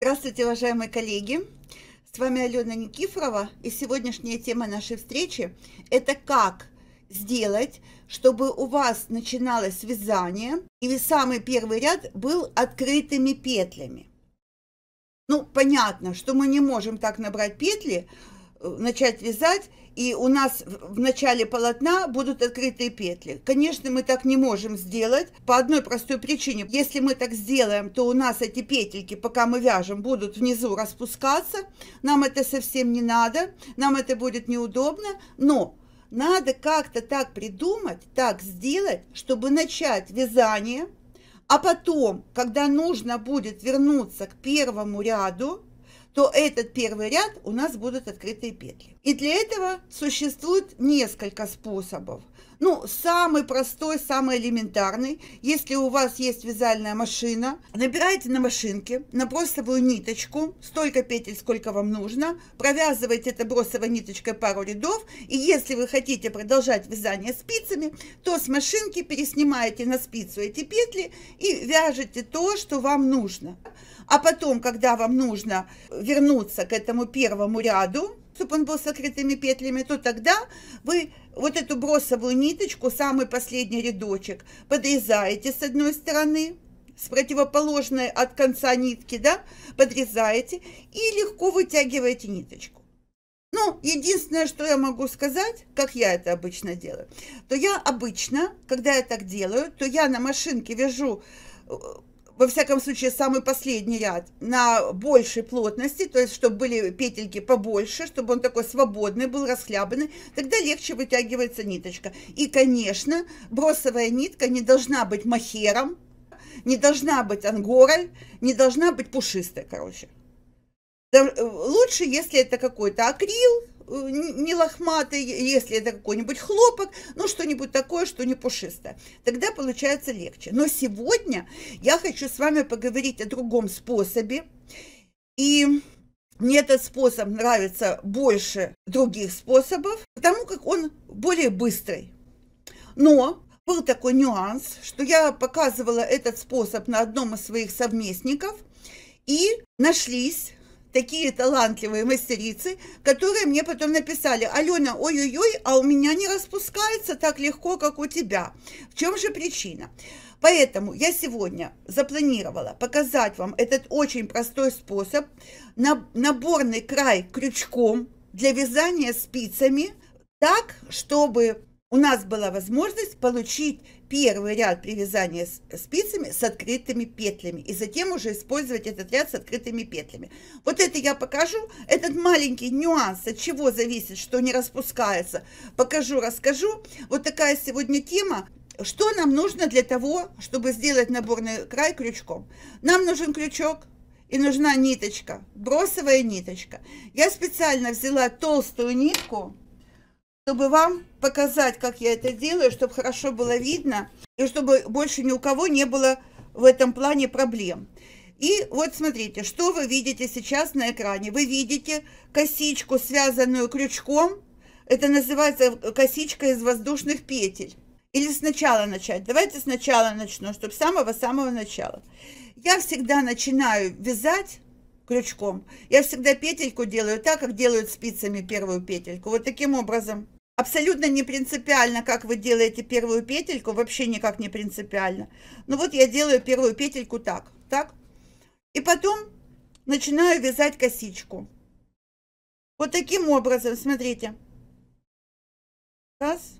Здравствуйте, уважаемые коллеги! С вами Алена Никифорова, и сегодняшняя тема нашей встречи – это как сделать, чтобы у вас начиналось вязание, и самый первый ряд был открытыми петлями. Ну, понятно, что мы не можем так набрать петли, Э, начать вязать, и у нас в начале полотна будут открытые петли. Конечно, мы так не можем сделать по одной простой причине. Если мы так сделаем, то у нас эти петельки, пока мы вяжем, будут внизу распускаться. Нам это совсем не надо, нам это будет неудобно, но надо как-то так придумать, так сделать, чтобы начать вязание, а потом, когда нужно будет вернуться к первому ряду, то этот первый ряд у нас будут открытые петли. И для этого существует несколько способов. Ну, самый простой, самый элементарный. Если у вас есть вязальная машина, набираете на машинке на бросовую ниточку, столько петель, сколько вам нужно, провязываете это бросовой ниточкой пару рядов, и если вы хотите продолжать вязание спицами, то с машинки переснимаете на спицу эти петли и вяжете то, что вам нужно а потом, когда вам нужно вернуться к этому первому ряду, чтобы он был с открытыми петлями, то тогда вы вот эту бросовую ниточку, самый последний рядочек, подрезаете с одной стороны, с противоположной от конца нитки, да, подрезаете и легко вытягиваете ниточку. Ну, единственное, что я могу сказать, как я это обычно делаю, то я обычно, когда я так делаю, то я на машинке вяжу э, во всяком случае, самый последний ряд на большей плотности, то есть, чтобы были петельки побольше, чтобы он такой свободный был, расхлябанный, тогда легче вытягивается ниточка. И, конечно, бросовая нитка не должна быть махером, не должна быть ангорой, не должна быть пушистой, короче. Э, лучше, если это какой-то акрил, Э, не лохматый, если это какой-нибудь хлопок, ну что-нибудь такое, что не пушистое. Тогда получается легче. Но сегодня я хочу с вами поговорить о другом способе. И мне этот способ нравится больше других способов, потому как он более быстрый. Но был такой нюанс, что я показывала этот способ на одном из своих совместников, и нашлись такие талантливые мастерицы, которые мне потом написали, Алена, ой-ой-ой, а у меня не распускается так легко, как у тебя. В чем же причина? Поэтому я сегодня запланировала показать вам этот очень простой способ, наборный край крючком для вязания спицами, так, чтобы у нас была возможность получить первый ряд при вязании э, спицами с открытыми петлями, и затем уже использовать этот ряд с открытыми петлями. Вот это я покажу, этот маленький нюанс, от чего зависит, что не распускается, покажу, расскажу. Вот такая сегодня тема, что нам нужно для того, чтобы сделать наборный край крючком. Нам нужен крючок, и нужна ниточка, бросовая ниточка. Я специально взяла толстую нитку, чтобы вам показать, как я это делаю, чтобы хорошо было видно, и чтобы больше ни у кого не было в этом плане проблем. И вот смотрите, что вы видите сейчас на экране. Вы видите косичку, связанную крючком. Это называется косичка из воздушных петель. Или сначала начать. Давайте сначала начну, чтобы с самого-самого начала. Я всегда начинаю вязать крючком. Я всегда петельку делаю так, как делают спицами первую петельку. Вот таким образом абсолютно не принципиально, как вы делаете первую петельку, вообще никак не принципиально. Ну вот я делаю первую петельку так, так. И потом начинаю вязать косичку. Вот таким образом, смотрите. Раз.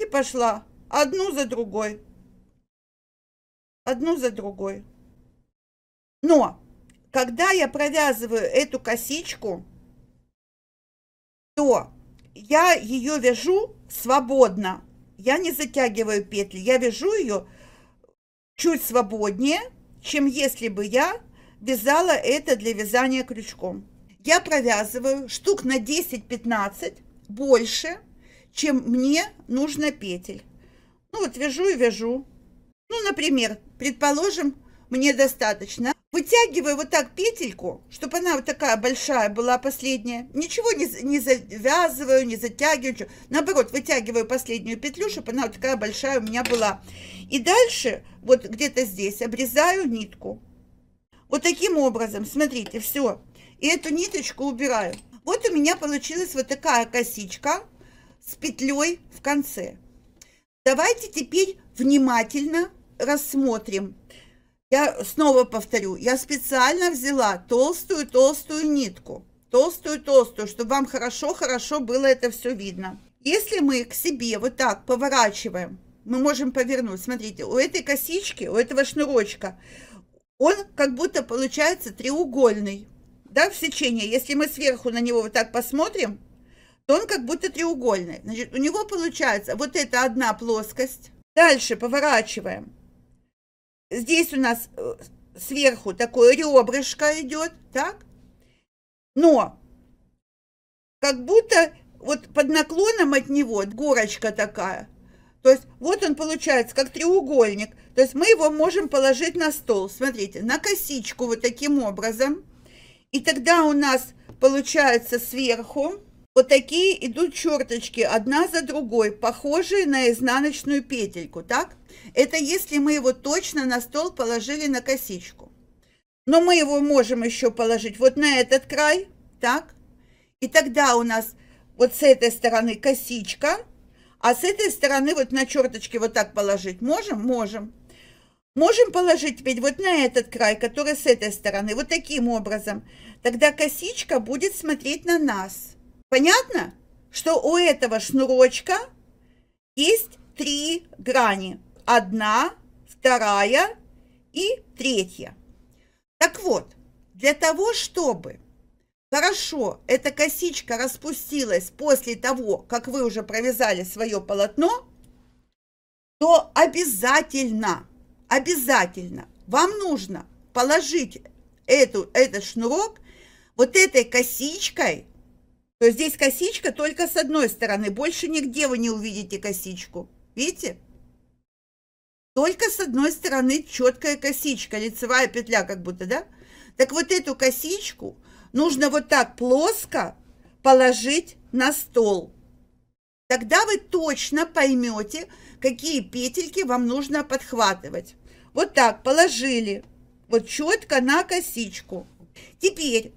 И пошла. Одну за другой. Одну за другой. Но, когда я провязываю эту косичку, то я ее вяжу свободно. Я не затягиваю петли, я вяжу ее чуть свободнее, чем если бы я вязала это для вязания крючком. Я провязываю штук на 10-15 больше, чем мне нужно петель. Ну вот вяжу и вяжу. Ну, например, предположим, мне достаточно. Вытягиваю вот так петельку, чтобы она вот такая большая была последняя. Ничего не, не завязываю, не затягиваю. Ничего. Наоборот, вытягиваю последнюю петлю, чтобы она вот такая большая у меня была. И дальше, вот где-то здесь, обрезаю нитку. Вот таким образом, смотрите, все. И эту ниточку убираю. Вот у меня получилась вот такая косичка с петлей в конце. Давайте теперь внимательно рассмотрим я снова повторю, я специально взяла толстую-толстую нитку, толстую-толстую, чтобы вам хорошо-хорошо было это все видно. Если мы к себе вот так поворачиваем, мы можем повернуть, смотрите, у этой косички, у этого шнурочка, он как будто получается треугольный, да, в сечении. Если мы сверху на него вот так посмотрим, то он как будто треугольный. Значит, у него получается вот это одна плоскость. Дальше поворачиваем Здесь у нас э, сверху такое ребрышко идет, так? Но как будто вот под наклоном от него горочка такая. То есть вот он получается как треугольник. То есть мы его можем положить на стол, смотрите, на косичку вот таким образом. И тогда у нас получается сверху вот такие идут черточки одна за другой, похожие на изнаночную петельку, так? Это если мы его точно на стол положили на косичку. Но мы его можем еще положить вот на этот край, так? И тогда у нас вот с этой стороны косичка, а с этой стороны вот на черточке вот так положить можем? Можем. Можем положить теперь вот на этот край, который с этой стороны, вот таким образом. Тогда косичка будет смотреть на нас. Понятно, что у этого шнурочка есть три грани. Одна, вторая и третья. Так вот, для того, чтобы хорошо эта косичка распустилась после того, как вы уже провязали свое полотно, то обязательно, обязательно вам нужно положить эту, этот шнурок вот этой косичкой то есть здесь косичка только с одной стороны. Больше нигде вы не увидите косичку. Видите? Только с одной стороны четкая косичка, лицевая петля как будто, да? Так вот эту косичку нужно вот так плоско положить на стол. Тогда вы точно поймете, какие петельки вам нужно подхватывать. Вот так положили, вот четко на косичку. Теперь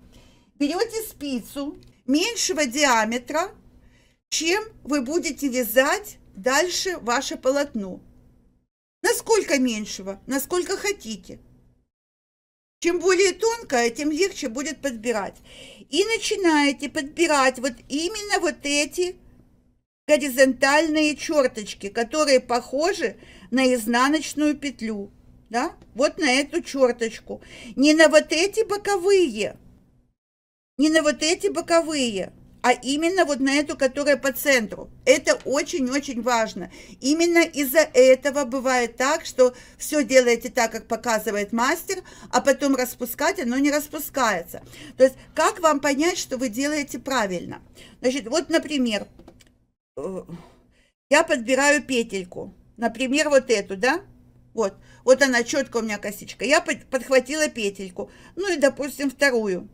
берете спицу меньшего диаметра, чем вы будете вязать дальше ваше полотно. Насколько меньшего, насколько хотите. Чем более тонкое, тем легче будет подбирать. И начинаете подбирать вот именно вот эти горизонтальные черточки, которые похожи на изнаночную петлю. Да? Вот на эту черточку. Не на вот эти боковые, не на вот эти боковые, а именно вот на эту, которая по центру. Это очень-очень важно. Именно из-за этого бывает так, что все делаете так, как показывает мастер, а потом распускать, оно не распускается. То есть как вам понять, что вы делаете правильно? Значит, вот, например, э, я подбираю петельку. Например, вот эту, да? Вот, вот она четко у меня косичка. Я подхватила петельку. Ну и, допустим, вторую.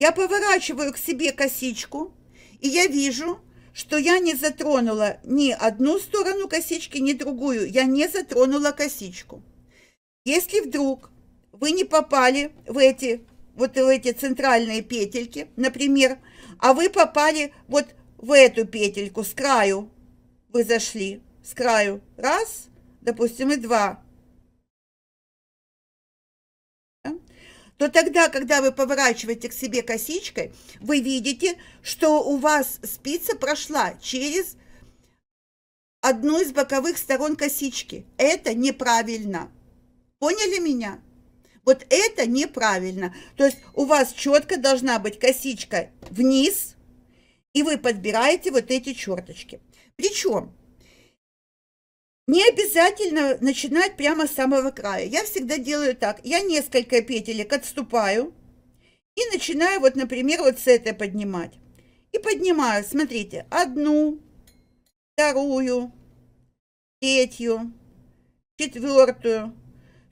Я поворачиваю к себе косичку, и я вижу, что я не затронула ни одну сторону косички, ни другую. Я не затронула косичку. Если вдруг вы не попали в эти, вот в эти центральные петельки, например, а вы попали вот в эту петельку с краю, вы зашли с краю раз, допустим, и два, то тогда, когда вы поворачиваете к себе косичкой, вы видите, что у вас спица прошла через одну из боковых сторон косички. Это неправильно. Поняли меня? Вот это неправильно. То есть у вас четко должна быть косичка вниз, и вы подбираете вот эти черточки. Причем не обязательно начинать прямо с самого края. Я всегда делаю так. Я несколько петелек отступаю и начинаю вот, например, вот с этой поднимать. И поднимаю, смотрите, одну, вторую, третью, четвертую.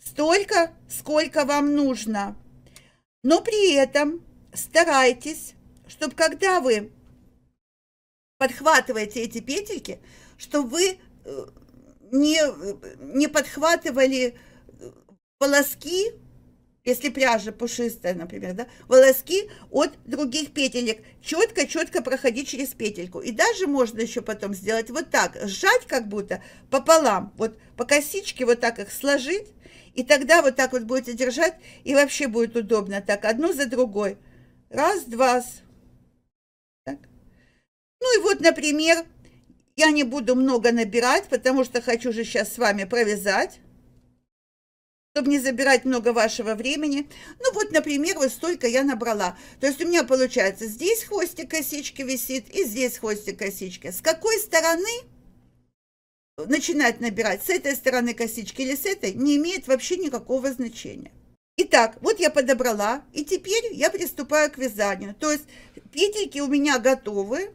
Столько, сколько вам нужно. Но при этом старайтесь, чтобы когда вы подхватываете эти петельки, чтобы вы э, не, не подхватывали э, волоски, если пряжа пушистая, например, да, волоски от других петелек, четко-четко проходить через петельку. И даже можно еще потом сделать вот так, сжать как будто пополам, вот по косичке вот так их сложить, и тогда вот так вот будете держать, и вообще будет удобно так, одну за другой. Раз, два. Так. Ну и вот, например, я не буду много набирать, потому что хочу же сейчас с вами провязать, чтобы не забирать много вашего времени. Ну вот, например, вот столько я набрала. То есть у меня получается здесь хвостик косички висит и здесь хвостик косички. С какой стороны начинать набирать, с этой стороны косички или с этой, не имеет вообще никакого значения. Итак, вот я подобрала, и теперь я приступаю к вязанию. То есть петельки у меня готовы,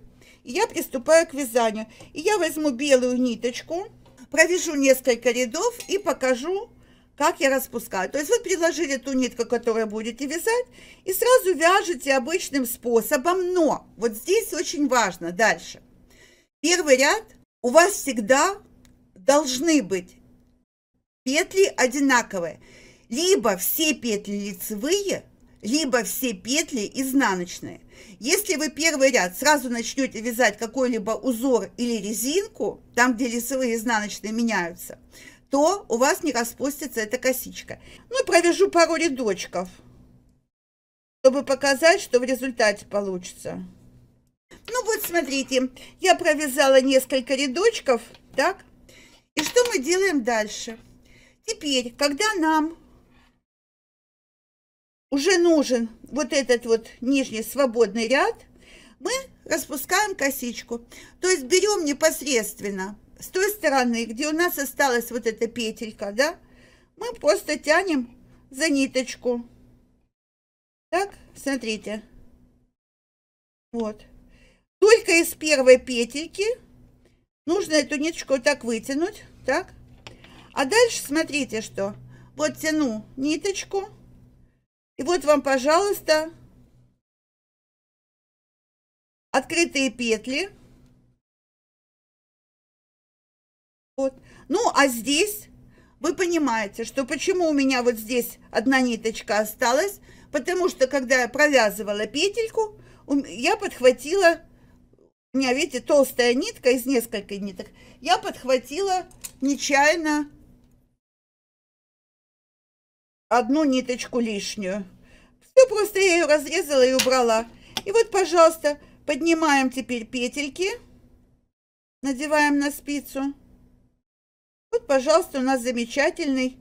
и я приступаю к вязанию. И я возьму белую ниточку, провяжу несколько рядов и покажу, как я распускаю. То есть вы приложили ту нитку, которую будете вязать, и сразу вяжете обычным способом. Но вот здесь очень важно дальше. Первый ряд у вас всегда должны быть петли одинаковые. Либо все петли лицевые – либо все петли изнаночные. Если вы первый ряд сразу начнете вязать какой-либо узор или резинку, там, где лицевые и изнаночные меняются, то у вас не распустится эта косичка. Ну, провяжу пару рядочков, чтобы показать, что в результате получится. Ну вот, смотрите, я провязала несколько рядочков, так? И что мы делаем дальше? Теперь, когда нам уже нужен вот этот вот нижний свободный ряд, мы распускаем косичку. То есть берем непосредственно с той стороны, где у нас осталась вот эта петелька, да, мы просто тянем за ниточку. Так, смотрите. Вот. Только из первой петельки нужно эту ниточку вот так вытянуть, так. А дальше смотрите, что. Вот тяну ниточку, и вот вам, пожалуйста, открытые петли. Вот. Ну, а здесь вы понимаете, что почему у меня вот здесь одна ниточка осталась, потому что, когда я провязывала петельку, я подхватила, у меня, видите, толстая нитка из нескольких ниток, я подхватила нечаянно одну ниточку лишнюю. Все просто я ее разрезала и убрала. И вот, пожалуйста, поднимаем теперь петельки, надеваем на спицу. Вот, пожалуйста, у нас замечательный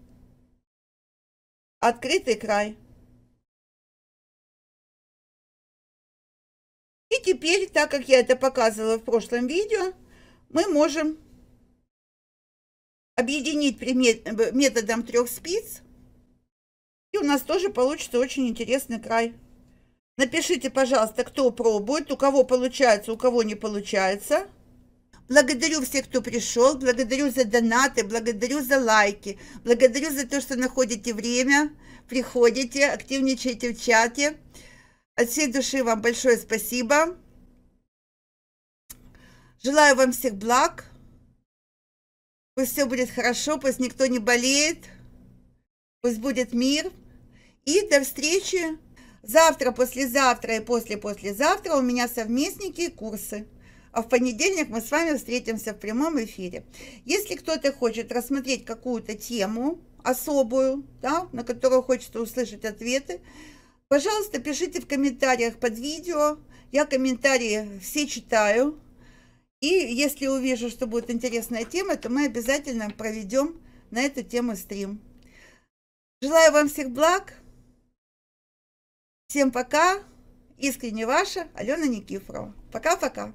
открытый край. И теперь, так как я это показывала в прошлом видео, мы можем объединить методом трех спиц у нас тоже получится очень интересный край. Напишите, пожалуйста, кто пробует, у кого получается, у кого не получается. Благодарю всех, кто пришел, благодарю за донаты, благодарю за лайки, благодарю за то, что находите время, приходите, активничаете в чате. От всей души вам большое спасибо. Желаю вам всех благ. Пусть все будет хорошо, пусть никто не болеет. Пусть будет мир. И до встречи завтра, послезавтра и после-послезавтра у меня совместники и курсы. А в понедельник мы с вами встретимся в прямом эфире. Если кто-то хочет рассмотреть какую-то тему особую, да, на которую хочется услышать ответы, пожалуйста, пишите в комментариях под видео. Я комментарии все читаю. И если увижу, что будет интересная тема, то мы обязательно проведем на эту тему стрим. Желаю вам всех благ. Всем пока. Искренне ваша Алена Никифорова. Пока-пока.